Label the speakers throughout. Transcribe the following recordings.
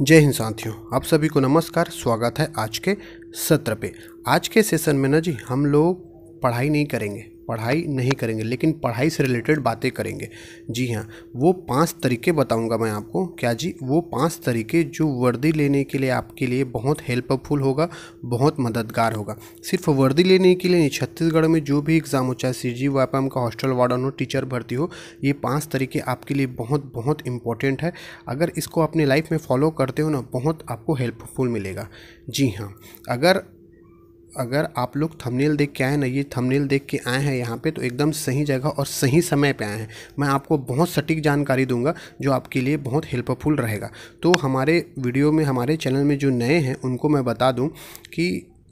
Speaker 1: जय हिंद साथियों आप सभी को नमस्कार स्वागत है आज के सत्र पे आज के सेशन में ना जी हम लोग पढ़ाई नहीं करेंगे पढ़ाई नहीं करेंगे लेकिन पढ़ाई से रिलेटेड बातें करेंगे जी हाँ वो पांच तरीके बताऊंगा मैं आपको क्या जी वो पांच तरीके जो वर्दी लेने के लिए आपके लिए बहुत हेल्पफुल होगा बहुत मददगार होगा सिर्फ वर्दी लेने के लिए नहीं छत्तीसगढ़ में जो भी एग्ज़ाम हो चाहे सी जी वापम का हॉस्टल वार्डन हो टीचर भर्ती हो ये पाँच तरीके आपके लिए बहुत बहुत इंपॉर्टेंट है अगर इसको अपने लाइफ में फॉलो करते हो ना बहुत आपको हेल्पफुल मिलेगा जी हाँ अगर अगर आप लोग थंबनेल देख के आए ना ये थंबनेल देख के आए हैं यहाँ पे तो एकदम सही जगह और सही समय पे आए हैं मैं आपको बहुत सटीक जानकारी दूंगा जो आपके लिए बहुत हेल्पफुल रहेगा तो हमारे वीडियो में हमारे चैनल में जो नए हैं उनको मैं बता दूँ कि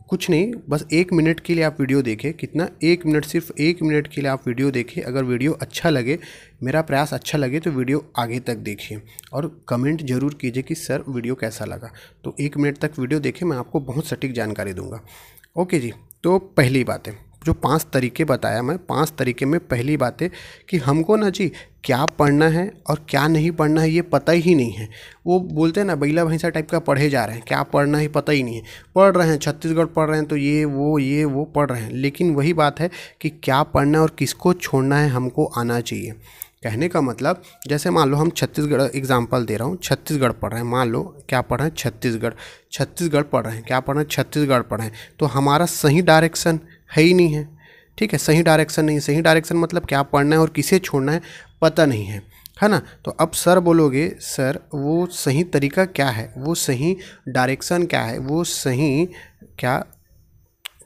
Speaker 1: कुछ नहीं बस एक मिनट के लिए आप वीडियो देखें कितना एक मिनट सिर्फ एक मिनट के लिए आप वीडियो देखें अगर वीडियो अच्छा लगे मेरा प्रयास अच्छा लगे तो वीडियो आगे तक देखिए और कमेंट जरूर कीजिए कि सर वीडियो कैसा लगा तो एक मिनट तक वीडियो देखें मैं आपको बहुत सटीक जानकारी दूंगा ओके जी तो पहली बात है जो पांच तरीके बताया मैं पांच तरीके में पहली बात है कि हमको ना जी क्या पढ़ना है और क्या नहीं पढ़ना है ये पता ही नहीं है वो बोलते हैं ना बैला भैंसा टाइप का पढ़े जा रहे हैं क्या पढ़ना है पता ही नहीं है पढ़ रहे हैं छत्तीसगढ़ पढ़ रहे हैं तो ये वो ये वो पढ़ रहे हैं लेकिन वही बात है कि क्या पढ़ना है और किसको छोड़ना है हमको आना चाहिए कहने का मतलब जैसे मान लो हम छत्तीसगढ़ एग्जाम्पल दे रहा हूँ छत्तीसगढ़ पढ़ रहे हैं मान लो क्या पढ़ रहे हैं छत्तीसगढ़ छत्तीसगढ़ पढ़ रहे हैं क्या पढ़ रहे हैं छत्तीसगढ़ पढ़ रहे हैं तो हमारा सही डायरेक्शन है ही नहीं है ठीक है सही डायरेक्शन नहीं सही डायरेक्शन मतलब क्या पढ़ना है और किसे छोड़ना है पता नहीं है है ना तो अब सर बोलोगे सर वो सही तरीका क्या है वो सही डायरेक्शन क्या है वो सही क्या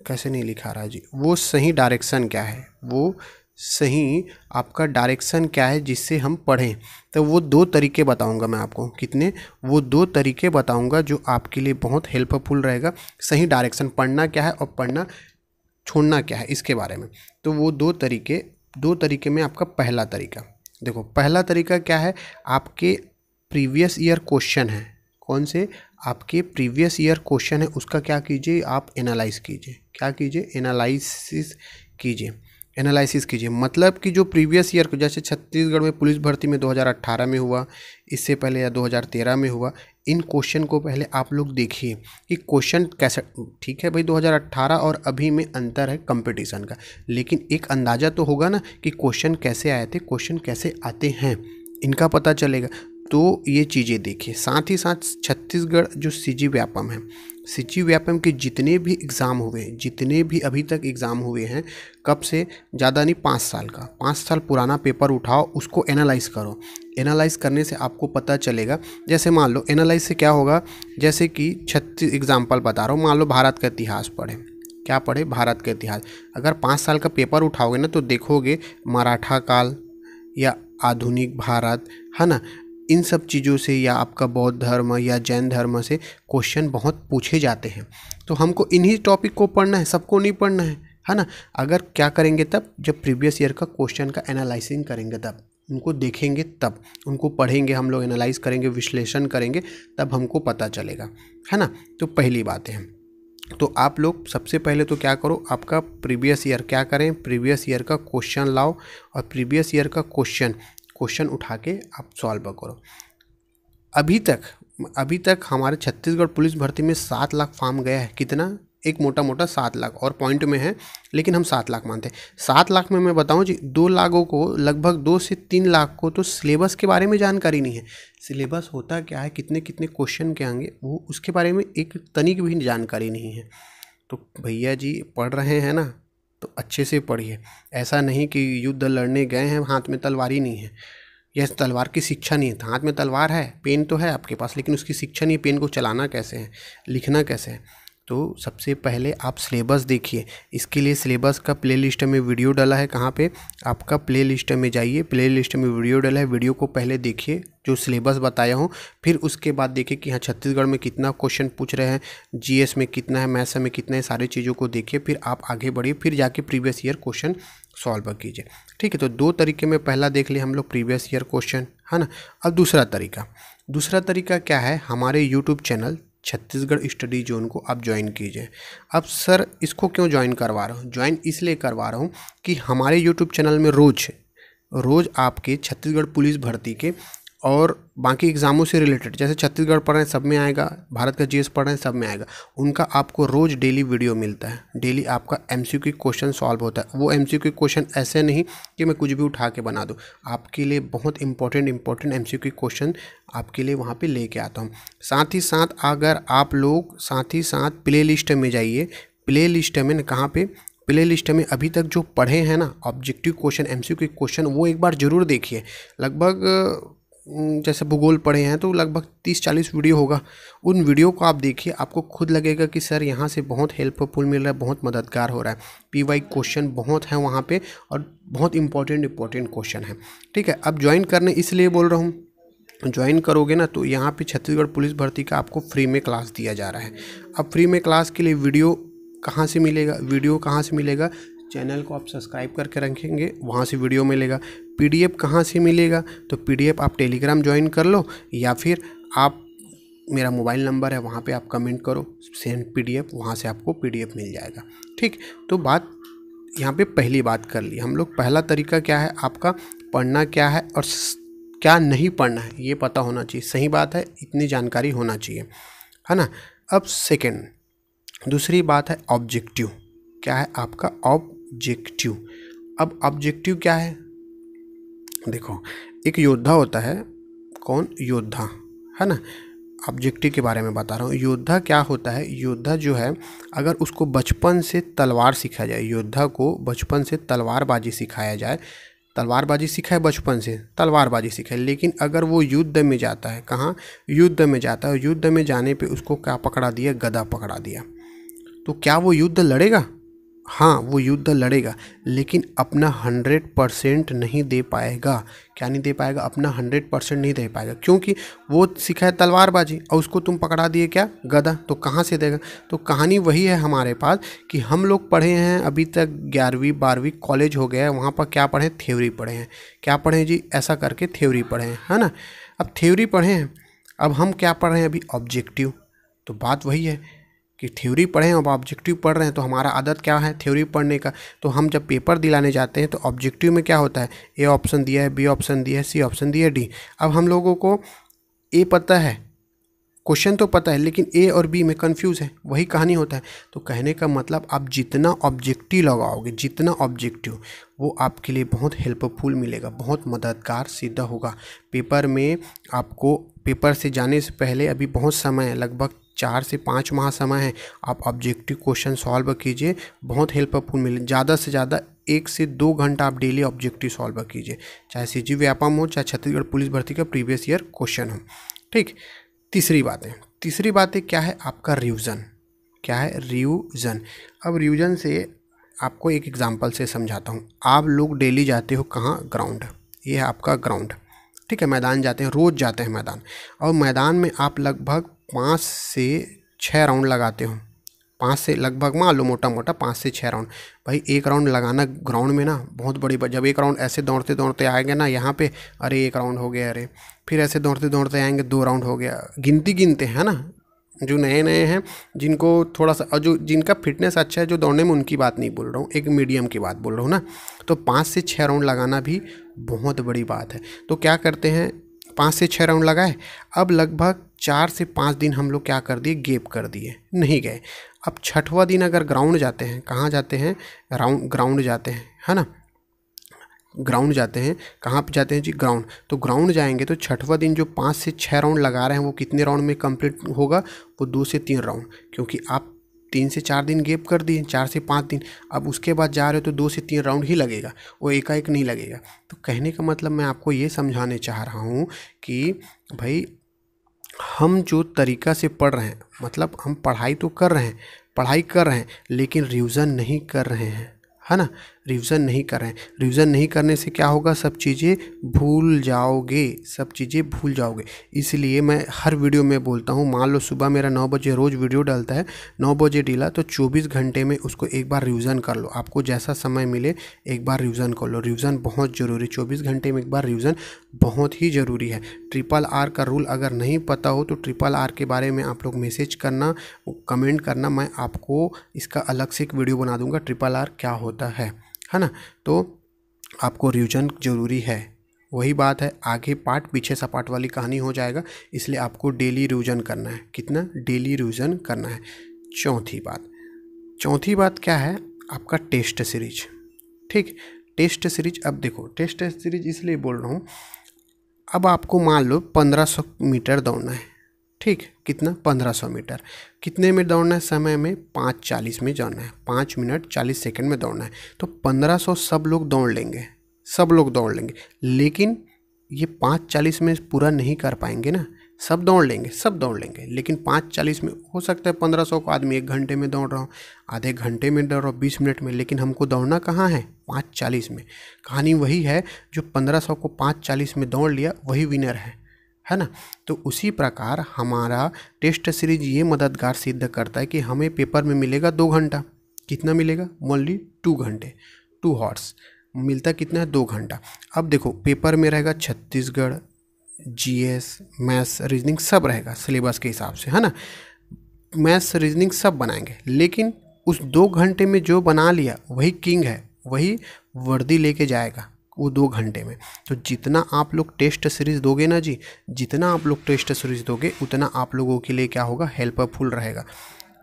Speaker 1: कैसे नहीं लिखा रहा जी वो सही डायरेक्शन क्या है वो सही आपका डायरेक्शन क्या है जिससे हम पढ़ें तो वो दो तरीके बताऊंगा मैं आपको कितने वो दो तरीके बताऊंगा जो आपके लिए बहुत हेल्पफुल रहेगा सही डायरेक्शन पढ़ना क्या है और पढ़ना छोड़ना क्या है इसके बारे में तो वो दो तरीके दो तरीके में आपका पहला तरीका देखो पहला तरीका क्या है आपके प्रीवियस ईयर क्वेश्चन है कौन से आपके प्रीवियस ईयर क्वेश्चन है उसका क्या कीजिए आप एनालाइज कीजिए क्या कीजिए एनालाइसिस कीजिए एनालिसिस कीजिए मतलब कि जो प्रीवियस ईयर को जैसे छत्तीसगढ़ में पुलिस भर्ती में 2018 में हुआ इससे पहले या 2013 में हुआ इन क्वेश्चन को पहले आप लोग देखिए कि क्वेश्चन कैसे ठीक है भाई 2018 और अभी में अंतर है कंपटीशन का लेकिन एक अंदाज़ा तो होगा ना कि क्वेश्चन कैसे आए थे क्वेश्चन कैसे आते हैं इनका पता चलेगा तो ये चीज़ें देखिए साथ ही साथ छत्तीसगढ़ जो सी व्यापम है सिची व्यापम के जितने भी एग्ज़ाम हुए जितने भी अभी तक एग्ज़ाम हुए हैं कब से ज़्यादा नहीं पाँच साल का पाँच साल पुराना पेपर उठाओ उसको एनालाइज करो एनालाइज करने से आपको पता चलेगा जैसे मान लो एनालाइज से क्या होगा जैसे कि छत्तीस एग्ज़ाम्पल बता रहा हूँ मान लो भारत का इतिहास पढ़े क्या पढ़े भारत का इतिहास अगर पाँच साल का पेपर उठाओगे ना तो देखोगे मराठा काल या आधुनिक भारत है ना इन सब चीज़ों से या आपका बौद्ध धर्म या जैन धर्म से क्वेश्चन बहुत पूछे जाते हैं तो हमको इन्हीं टॉपिक को पढ़ना है सबको नहीं पढ़ना है है ना अगर क्या करेंगे तब जब प्रीवियस ईयर का क्वेश्चन का एनालाइसिंग करेंगे तब उनको देखेंगे तब उनको पढ़ेंगे हम लोग एनालाइज करेंगे विश्लेषण करेंगे तब हमको पता चलेगा है ना तो पहली बात है तो आप लोग सबसे पहले तो क्या करो आपका प्रीवियस ईयर क्या करें प्रीवियस ईयर का क्वेश्चन लाओ और प्रीवियस ईयर का क्वेश्चन क्वेश्चन उठा के आप सॉल्व करो अभी तक अभी तक हमारे छत्तीसगढ़ पुलिस भर्ती में सात लाख फार्म गया है कितना एक मोटा मोटा सात लाख और पॉइंट में है लेकिन हम सात लाख मानते हैं सात लाख में मैं बताऊं जी दो लाखों को लगभग दो से तीन लाख को तो सिलेबस के बारे में जानकारी नहीं है सिलेबस होता क्या है कितने कितने क्वेश्चन के आएंगे वो उसके बारे में एक तनिक भी जानकारी नहीं है तो भैया जी पढ़ रहे हैं ना तो अच्छे से पढ़िए ऐसा नहीं कि युद्ध लड़ने गए हैं हाथ में तलवार ही नहीं है यह तलवार की शिक्षा नहीं है हाथ में तलवार है पेन तो है आपके पास लेकिन उसकी शिक्षा नहीं पेन को चलाना कैसे है लिखना कैसे है तो सबसे पहले आप सिलेबस देखिए इसके लिए सिलेबस का प्ले लिस्ट में वीडियो डाला है कहाँ पे आपका प्ले लिस्ट में जाइए प्ले लिस्ट में वीडियो डाला है वीडियो को पहले देखिए जो सिलेबस बताया हूँ फिर उसके बाद देखिए कि हाँ छत्तीसगढ़ में कितना क्वेश्चन पूछ रहे हैं जीएस में कितना है मैथ्स में कितना है सारी चीज़ों को देखिए फिर आप आगे बढ़िए फिर जाके प्रीवियस ईयर क्वेश्चन सॉल्व कीजिए ठीक है तो दो तरीके में पहला देख लिया हम लोग प्रीवियस ईयर क्वेश्चन है ना अब दूसरा तरीका दूसरा तरीका क्या है हमारे YouTube channel Chhattisgarh study zone को आप ज्वाइन कीजिए अब सर इसको क्यों ज्वाइन करवा रहा हूँ ज्वाइन इसलिए करवा रहा हूँ कि हमारे यूट्यूब चैनल में रोज़ रोज़ आपके छत्तीसगढ़ पुलिस भर्ती के और बाकी एग्ज़ामों से रिलेटेड जैसे छत्तीसगढ़ पढ़ रहे हैं सब में आएगा भारत का जीएस पढ़ रहे हैं सब में आएगा उनका आपको रोज़ डेली वीडियो मिलता है डेली आपका एमसीक्यू क्वेश्चन सॉल्व होता है वो एमसीक्यू क्वेश्चन ऐसे नहीं कि मैं कुछ भी उठा के बना दूँ आपके लिए बहुत इंपॉर्टेंट इंपॉर्टेंट एम क्वेश्चन आपके लिए वहाँ पर ले आता हूँ साथ ही साथ अगर आप लोग साथ ही साथ प्ले लिस्ट में जाइए प्ले लिस्ट में कहाँ पर प्ले लिस्ट में अभी तक जो पढ़े हैं ना ऑब्जेक्टिव क्वेश्चन एमसीक्यू क्वेश्चन वो एक बार ज़रूर देखिए लगभग जैसे भूगोल पढ़े हैं तो लगभग तीस चालीस वीडियो होगा उन वीडियो को आप देखिए आपको खुद लगेगा कि सर यहाँ से बहुत हेल्पफुल मिल रहा है बहुत मददगार हो रहा है पी वाई क्वेश्चन बहुत है वहाँ पे और बहुत इंपॉर्टेंट इंपॉर्टेंट क्वेश्चन है ठीक है अब ज्वाइन करने इसलिए बोल रहा हूँ ज्वाइन करोगे ना तो यहाँ पर छत्तीसगढ़ पुलिस भर्ती का आपको फ्री में क्लास दिया जा रहा है अब फ्री में क्लास के लिए वीडियो कहाँ से मिलेगा वीडियो कहाँ से मिलेगा चैनल को आप सब्सक्राइब करके रखेंगे वहाँ से वीडियो मिलेगा पीडीएफ कहाँ से मिलेगा तो पीडीएफ आप टेलीग्राम ज्वाइन कर लो या फिर आप मेरा मोबाइल नंबर है वहाँ पे आप कमेंट करो सेंड पीडीएफ वहाँ से आपको पीडीएफ मिल जाएगा ठीक तो बात यहाँ पे पहली बात कर ली हम लोग पहला तरीका क्या है आपका पढ़ना क्या है और क्या नहीं पढ़ना है ये पता होना चाहिए सही बात है इतनी जानकारी होना चाहिए है ना अब सेकेंड दूसरी बात है ऑब्जेक्टिव क्या है आपका ऑब्जेक्टिव अब ऑब्जेक्टिव क्या है देखो एक योद्धा होता है कौन योद्धा है ना ऑब्जेक्टिव के बारे में बता रहा हूँ योद्धा क्या होता है योद्धा जो है अगर उसको बचपन से तलवार सिखाया जाए योद्धा को बचपन से तलवारबाजी सिखाया जाए तलवारबाजी सिखाए बचपन से तलवारबाजी सिखाए लेकिन अगर वो युद्ध में जाता है कहाँ युद्ध में जाता है युद्ध में जाने पे उसको क्या पकड़ा दिया गदा पकड़ा दिया तो क्या वो युद्ध लड़ेगा हाँ वो युद्ध लड़ेगा लेकिन अपना हंड्रेड परसेंट नहीं दे पाएगा क्या नहीं दे पाएगा अपना हंड्रेड परसेंट नहीं दे पाएगा क्योंकि वो सिखाए है तलवारबाजी और उसको तुम पकड़ा दिए क्या गदा तो कहाँ से देगा तो कहानी वही है हमारे पास कि हम लोग पढ़े हैं अभी तक ग्यारहवीं बारहवीं कॉलेज हो गया है वहाँ पर क्या पढ़े थ्योरी पढ़े हैं क्या पढ़े जी ऐसा करके थ्योरी पढ़े हैं है ना अब थ्योरी पढ़े हैं अब हम क्या पढ़ रहे हैं अभी ऑब्जेक्टिव तो बात वही है कि थ्योरी पढ़ें अब ऑब्जेक्टिव पढ़ रहे हैं तो हमारा आदत क्या है थ्योरी पढ़ने का तो हम जब पेपर दिलाने जाते हैं तो ऑब्जेक्टिव में क्या होता है ए ऑप्शन दिया है बी ऑप्शन दिया है सी ऑप्शन दिया है डी अब हम लोगों को ए पता है क्वेश्चन तो पता है लेकिन ए और बी में कंफ्यूज है वही कहानी होता है तो कहने का मतलब आप जितना ऑब्जेक्टिव लगाओगे जितना ऑब्जेक्टिव वो आपके लिए बहुत हेल्पफुल मिलेगा बहुत मददगार सिद्ध होगा पेपर में आपको पेपर से जाने से पहले अभी बहुत समय है लगभग चार से पाँच माह समय है आप ऑब्जेक्टिव क्वेश्चन सॉल्व कीजिए बहुत हेल्पफुल मिले ज़्यादा से ज़्यादा एक से दो घंटा आप डेली ऑब्जेक्टिव सॉल्व कीजिए चाहे सी जी व्यापम हो चाहे छत्तीसगढ़ पुलिस भर्ती का प्रीवियस ईयर क्वेश्चन हो ठीक तीसरी बात है तीसरी बात है क्या है आपका रिविज़न क्या है रिविज़न अब रिविज़न से आपको एक एग्जाम्पल से समझाता हूँ आप लोग डेली जाते हो कहाँ ग्राउंड ये है आपका ग्राउंड ठीक है मैदान जाते हैं रोज़ जाते हैं मैदान और मैदान में आप लगभग पाँच से छः राउंड लगाते हो पाँच से लगभग मान लो मोटा मोटा पाँच से छः राउंड भाई एक राउंड लगाना ग्राउंड में ना बहुत बड़ी बात जब एक राउंड ऐसे दौड़ते दौड़ते आएंगे ना यहाँ पे अरे एक राउंड हो गया अरे फिर ऐसे दौड़ते दौड़ते आएंगे दो राउंड हो गया गिनती गिनते हैं ना जो नए नए हैं जिनको थोड़ा सा और जो जिनका फिटनेस अच्छा है जो दौड़ने में उनकी बात नहीं बोल रहा हूँ एक मीडियम की बात बोल रहा हूँ ना तो पाँच से छः राउंड लगाना भी बहुत बड़ी बात है तो क्या करते हैं पाँच से छः राउंड लगाए अब लगभग चार से पाँच दिन हम लोग क्या कर दिए गेप कर दिए नहीं गए अब छठवा दिन अगर ग्राउंड जाते हैं कहाँ जाते हैं राउंड ग्राउंड जाते हैं है ना ग्राउंड जाते हैं कहाँ पे जाते हैं जी ग्राउंड तो ग्राउंड जाएंगे तो छठवा दिन जो पाँच से छः राउंड लगा रहे हैं वो कितने राउंड में कंप्लीट होगा वो दो से तीन राउंड क्योंकि आप तीन से चार दिन गेप कर दिए चार से पाँच दिन अब उसके बाद जा रहे हो तो दो से तीन राउंड ही लगेगा वो एकाएक नहीं लगेगा तो कहने का मतलब मैं आपको ये समझाने चाह रहा हूँ कि भाई हम जो तरीका से पढ़ रहे हैं मतलब हम पढ़ाई तो कर रहे हैं पढ़ाई कर रहे हैं लेकिन रिविज़न नहीं कर रहे हैं है ना रिवीजन नहीं करें रिवीजन नहीं करने से क्या होगा सब चीज़ें भूल जाओगे सब चीज़ें भूल जाओगे इसलिए मैं हर वीडियो में बोलता हूँ मान लो सुबह मेरा नौ बजे रोज़ वीडियो डालता है नौ बजे डीला तो चौबीस घंटे में उसको एक बार रिवीजन कर लो आपको जैसा समय मिले एक बार रिवीजन कर लो रिवीजन बहुत ज़रूरी चौबीस घंटे में एक बार रिवीजन बहुत ही ज़रूरी है ट्रिपल आर का रूल अगर नहीं पता हो तो ट्रिपल आर के बारे में आप लोग मैसेज करना कमेंट करना मैं आपको इसका अलग से एक वीडियो बना दूंगा ट्रिपल आर क्या होता होता है है ना तो आपको रिविजन ज़रूरी है वही बात है आगे पार्ट पीछे सपाट वाली कहानी हो जाएगा इसलिए आपको डेली रिविजन करना है कितना डेली रिविजन करना है चौथी बात चौथी बात क्या है आपका टेस्ट सीरीज ठीक टेस्ट सीरीज अब देखो टेस्ट सीरीज इसलिए बोल रहा हूँ अब आपको मान लो पंद्रह सौ मीटर दौड़ना है ठीक कितना पंद्रह सौ मीटर कितने में दौड़ना है समय में पाँच चालीस में जाना है पाँच मिनट चालीस सेकंड में दौड़ना है तो पंद्रह सौ सब लोग दौड़ लेंगे सब लोग दौड़ लेंगे लेकिन ये पाँच चालीस में पूरा नहीं कर पाएंगे ना सब दौड़ लेंगे सब दौड़ लेंगे लेकिन पाँच चालीस में हो सकता है पंद्रह सौ को आदमी एक घंटे में दौड़ रहा हूँ आधे घंटे में दौड़ रहा हूँ बीस मिनट में लेकिन हमको दौड़ना कहाँ है पाँच चालीस में कहानी वही है जो पंद्रह सौ को पाँच चालीस में दौड़ लिया वही विनर है है ना तो उसी प्रकार हमारा टेस्ट सीरीज ये मददगार सिद्ध करता है कि हमें पेपर में मिलेगा दो घंटा कितना मिलेगा ओनली टू घंटे टू हॉर्स मिलता कितना है दो घंटा अब देखो पेपर में रहेगा छत्तीसगढ़ जीएस मैथ्स रीजनिंग सब रहेगा सिलेबस के हिसाब से है ना मैथ्स रीजनिंग सब बनाएंगे लेकिन उस दो घंटे में जो बना लिया वही किंग है वही वर्दी लेके जाएगा वो दो घंटे में तो जितना आप लोग टेस्ट सीरीज़ दोगे ना जी जितना आप लोग टेस्ट सीरीज़ दोगे उतना आप लोगों के लिए क्या होगा हेल्पफुल रहेगा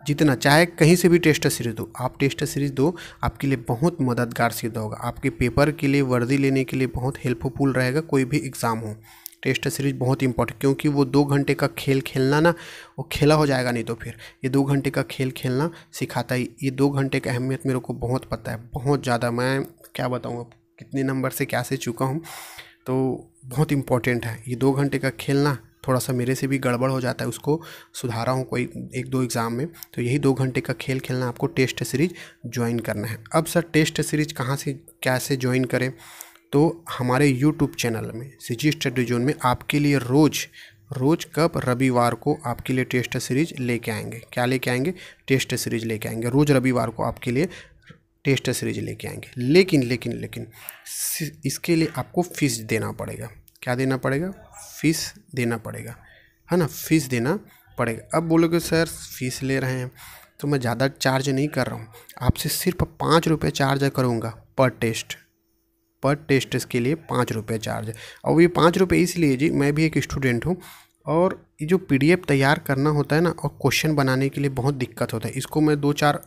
Speaker 1: जितना चाहे कहीं से भी टेस्ट सीरीज़ दो आप टेस्ट सीरीज़ दो आपके लिए बहुत मददगार सिद्ध होगा आपके पेपर के लिए वर्दी लेने के लिए बहुत हेल्पफुल रहेगा कोई भी एग्ज़ाम हो टेस्ट सीरीज बहुत इंपॉर्टेंट क्योंकि वो दो घंटे का खेल खेलना ना वो खेला हो जाएगा नहीं तो फिर ये दो घंटे का खेल खेलना सिखाता ही ये दो घंटे का अहमियत मेरे को बहुत पता है बहुत ज़्यादा मैं क्या बताऊँ आपको कितने नंबर से क्या से चुका हूँ तो बहुत इम्पॉर्टेंट है ये दो घंटे का खेलना थोड़ा सा मेरे से भी गड़बड़ हो जाता है उसको सुधारा हूँ कोई एक दो एग्ज़ाम में तो यही दो घंटे का खेल खेलना आपको टेस्ट सीरीज ज्वाइन करना है अब सर टेस्ट सीरीज कहाँ से कैसे ज्वाइन करें तो हमारे यूट्यूब चैनल में सिजी स्टडी जोन में आपके लिए रोज़ रोज़ कब रविवार को आपके लिए टेस्ट सीरीज लेके आएंगे क्या लेके आएंगे टेस्ट सीरीज लेके आएंगे रोज़ रविवार को आपके लिए टेस्ट सीरीज लेके आएंगे लेकिन लेकिन लेकिन इसके लिए आपको फीस देना पड़ेगा क्या देना पड़ेगा फीस देना पड़ेगा है ना फीस देना पड़ेगा अब बोलोगे सर फीस ले रहे हैं तो मैं ज़्यादा चार्ज नहीं कर रहा हूँ आपसे सिर्फ पाँच रुपये चार्ज करूँगा पर टेस्ट पर टेस्ट के लिए पाँच रुपये चार्ज और ये पाँच रुपये इसलिए जी मैं भी एक स्टूडेंट हूँ और ये जो पीडीएफ तैयार करना होता है ना और क्वेश्चन बनाने के लिए बहुत दिक्कत होता है इसको मैं दो चार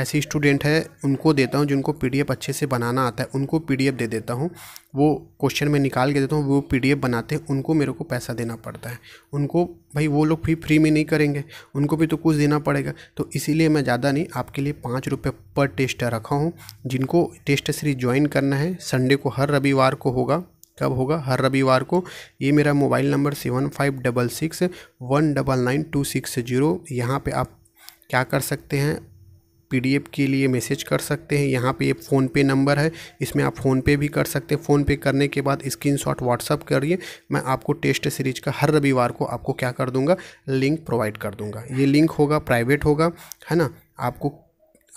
Speaker 1: ऐसे स्टूडेंट हैं उनको देता हूँ जिनको पीडीएफ अच्छे से बनाना आता है उनको पीडीएफ दे देता हूँ वो क्वेश्चन में निकाल के देता हूँ वो पीडीएफ बनाते हैं उनको मेरे को पैसा देना पड़ता है उनको भाई वो लोग भी फ्री में नहीं करेंगे उनको भी तो कुछ देना पड़ेगा तो इसीलिए मैं ज़्यादा नहीं आपके लिए पाँच रुपये पर टेस्ट रखा हूँ जिनको टेस्ट सीरीज ज्वाइन करना है संडे को हर रविवार को होगा कब होगा हर रविवार को ये मेरा mobile number seven five double six one double nine two six zero यहाँ पर आप क्या कर सकते हैं पीडीएफ के लिए मैसेज कर सकते हैं यहाँ पे ये फ़ोन पे नंबर है इसमें आप फ़ोन पे भी कर सकते हैं फ़ोन पे करने के बाद स्क्रीन शॉट व्हाट्सअप करिए मैं आपको टेस्ट सीरीज का हर रविवार को आपको क्या कर दूंगा लिंक प्रोवाइड कर दूंगा ये लिंक होगा प्राइवेट होगा है ना आपको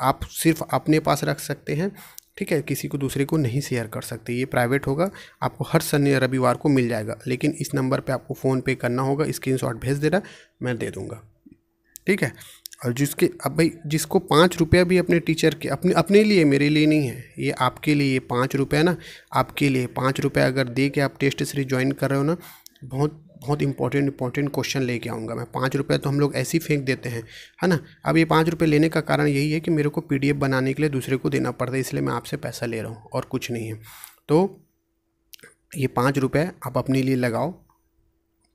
Speaker 1: आप सिर्फ अपने पास रख सकते हैं ठीक है किसी को दूसरे को नहीं शेयर कर सकते ये प्राइवेट होगा आपको हर शनि रविवार को मिल जाएगा लेकिन इस नंबर पे आपको फ़ोन पे करना होगा स्क्रीन शॉट भेज देना मैं दे दूँगा ठीक है और जिसके अब भाई जिसको पाँच रुपया भी अपने टीचर के अपने अपने लिए मेरे लिए नहीं है ये आपके लिए ये पाँच रुपया ना आपके लिए पाँच रुपया अगर दे के आप टेस्ट सीरीज ज्वाइन कर रहे हो ना बहुत बहुत इंपॉर्टेंट इंपॉर्टेंट क्वेश्चन लेके आऊँगा मैं पाँच रुपये तो हम लोग ऐसे ही फेंक देते हैं है ना अब ये पाँच रुपये लेने का कारण यही है कि मेरे को पी बनाने के लिए दूसरे को देना पड़ता है इसलिए मैं आपसे पैसा ले रहा हूँ और कुछ नहीं है तो ये पाँच रुपये आप अपने लिए लगाओ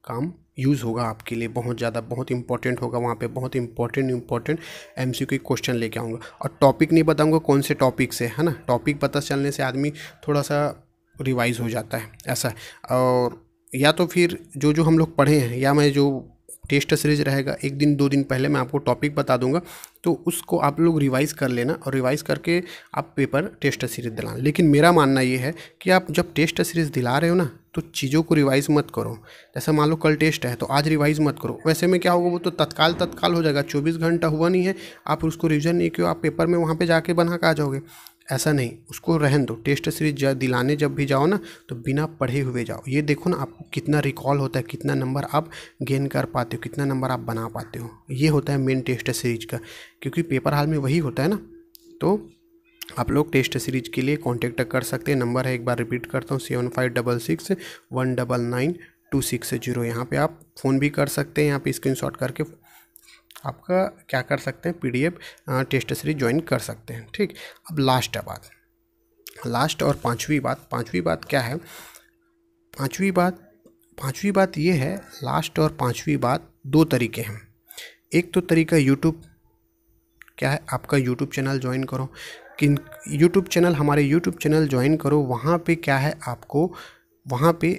Speaker 1: काम यूज़ होगा आपके लिए बहुत ज़्यादा बहुत इंपॉर्टेंट होगा वहाँ पे बहुत important important M C question लेके आऊँगा और टॉपिक नहीं बताऊँगा कौन से टॉपिक से है ना टॉपिक पता चलने से आदमी थोड़ा सा रिवाइज हो जाता है ऐसा और या तो फिर जो जो हम लोग पढ़े हैं या मैं जो टेस्ट सीरीज रहेगा एक दिन दो दिन पहले मैं आपको टॉपिक बता दूंगा तो उसको आप लोग रिवाइज़ कर लेना और रिवाइज़ करके आप पेपर टेस्ट सीरीज दिलाना लेकिन मेरा मानना ये है कि आप जब टेस्ट सीरीज दिला रहे हो ना तो चीज़ों को रिवाइज़ मत करो जैसा मान लो कल टेस्ट है तो आज रिवाइज़ मत करो वैसे में क्या होगा वो तो तत्काल तत्काल हो जाएगा चौबीस घंटा हुआ नहीं है आप उसको रिविजन नहीं क्यों आप पेपर में वहाँ पर जाके बना के आ जाओगे ऐसा नहीं उसको रहन दो टेस्ट सीरीज दिलाने जब भी जाओ ना तो बिना पढ़े हुए जाओ ये देखो ना आपको कितना रिकॉल होता है कितना नंबर आप गेन कर पाते हो कितना नंबर आप बना पाते हो ये होता है मेन टेस्ट सीरीज का क्योंकि पेपर हाल में वही होता है ना तो आप लोग टेस्ट सीरीज के लिए कॉन्टेक्ट कर सकते हैं नंबर है एक बार रिपीट करता हूँ seven five double six one double nine two six zero यहाँ पर आप फ़ोन भी कर सकते हैं यहाँ पे स्क्रीनशॉट करके आपका क्या कर सकते हैं पीडीएफ टेस्ट सीरीज ज्वाइन कर सकते हैं ठीक अब लास्ट है बात लास्ट और पाँचवीं बात पाँचवीं बात क्या है पाँचवीं बात पाँचवीं बात ये है लास्ट और पाँचवीं बात दो तरीके हैं एक तो तरीका यूट्यूब क्या है आपका यूट्यूब चैनल ज्वाइन करो किन यूट्यूब चैनल हमारे यूट्यूब चैनल ज्वाइन करो वहाँ पे क्या है आपको वहाँ पे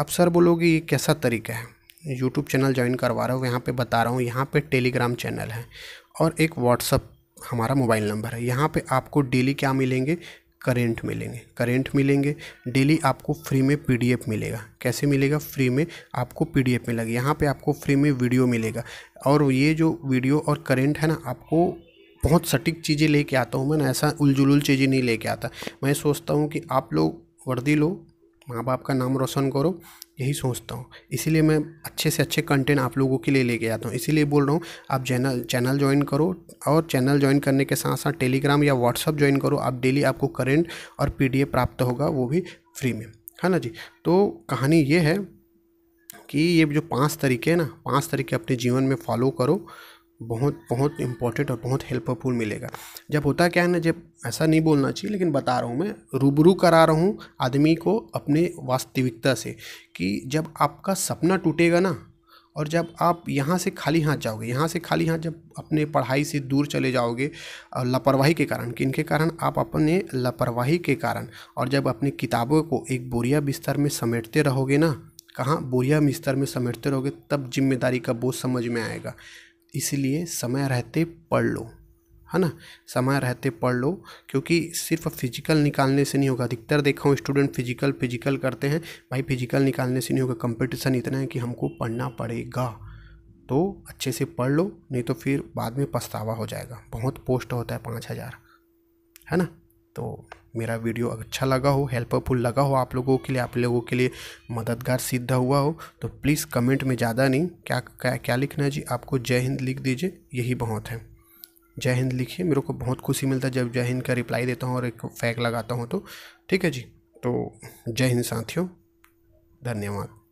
Speaker 1: अब सर बोलोगे ये कैसा तरीका है यूट्यूब चैनल ज्वाइन करवा रहा हूँ यहाँ पे बता रहा हूँ यहाँ पे टेलीग्राम चैनल है और एक व्हाट्सअप हमारा मोबाइल नंबर है यहाँ पे आपको डेली क्या मिलेंगे करेंट मिलेंगे करेंट मिलेंगे डेली आपको फ्री में पीडीएफ मिलेगा कैसे मिलेगा फ्री में आपको पीडीएफ मिलेगा यहाँ पे आपको फ्री में वीडियो मिलेगा और ये जो वीडियो और करेंट है ना आपको बहुत सटीक चीज़ें लेके आता हूँ मैं ऐसा उलझुल चीज़ें नहीं लेके आता मैं सोचता हूँ कि आप लोग वर्दी लो माँ बाप का नाम रोशन करो यही सोचता हूँ इसीलिए मैं अच्छे से अच्छे कंटेंट आप लोगों के लिए लेके आता हूँ इसीलिए बोल रहा हूँ आप चैनल चैनल ज्वाइन करो और चैनल ज्वाइन करने के साथ साथ टेलीग्राम या व्हाट्सअप ज्वाइन करो आप डेली आपको करेंट और पी प्राप्त होगा वो भी फ्री में है ना जी तो कहानी ये है कि ये जो पांच तरीके हैं ना पांच तरीके अपने जीवन में फॉलो करो बहुत बहुत इम्पोर्टेंट और बहुत हेल्पफुल मिलेगा जब होता क्या है ना जब ऐसा नहीं बोलना चाहिए लेकिन बता रहा हूँ मैं रूबरू करा रहा हूँ आदमी को अपने वास्तविकता से कि जब आपका सपना टूटेगा ना और जब आप यहाँ से खाली हाथ जाओगे यहाँ से खाली हाथ जब अपने पढ़ाई से दूर चले जाओगे लापरवाही के कारण किन के कारण आप अपने लापरवाही के कारण और जब अपनी किताबों को एक बोरिया बिस्तर में समेटते रहोगे ना कहाँ बोरिया बिस्तर में समेटते रहोगे तब जिम्मेदारी का बोझ समझ में आएगा इसलिए समय रहते पढ़ लो है ना समय रहते पढ़ लो क्योंकि सिर्फ फिजिकल निकालने से नहीं होगा अधिकतर देखा हूँ स्टूडेंट फिजिकल फिजिकल करते हैं भाई फिजिकल निकालने से नहीं होगा कंपटीशन इतना है कि हमको पढ़ना पड़ेगा तो अच्छे से पढ़ लो नहीं तो फिर बाद में पछतावा हो जाएगा बहुत पोस्ट होता है पाँच हज़ार है ना तो मेरा वीडियो अच्छा लगा हो हेल्पफुल लगा हो आप लोगों के लिए आप लोगों के लिए मददगार सिद्ध हुआ हो तो प्लीज़ कमेंट में ज़्यादा नहीं क्या क्या क्या लिखना है जी आपको जय हिंद लिख दीजिए यही बहुत है जय हिंद लिखिए मेरे को बहुत खुशी मिलता है जब जय हिंद का रिप्लाई देता हूँ और एक फैक लगाता हूँ तो ठीक है जी तो जय हिंद साथियों धन्यवाद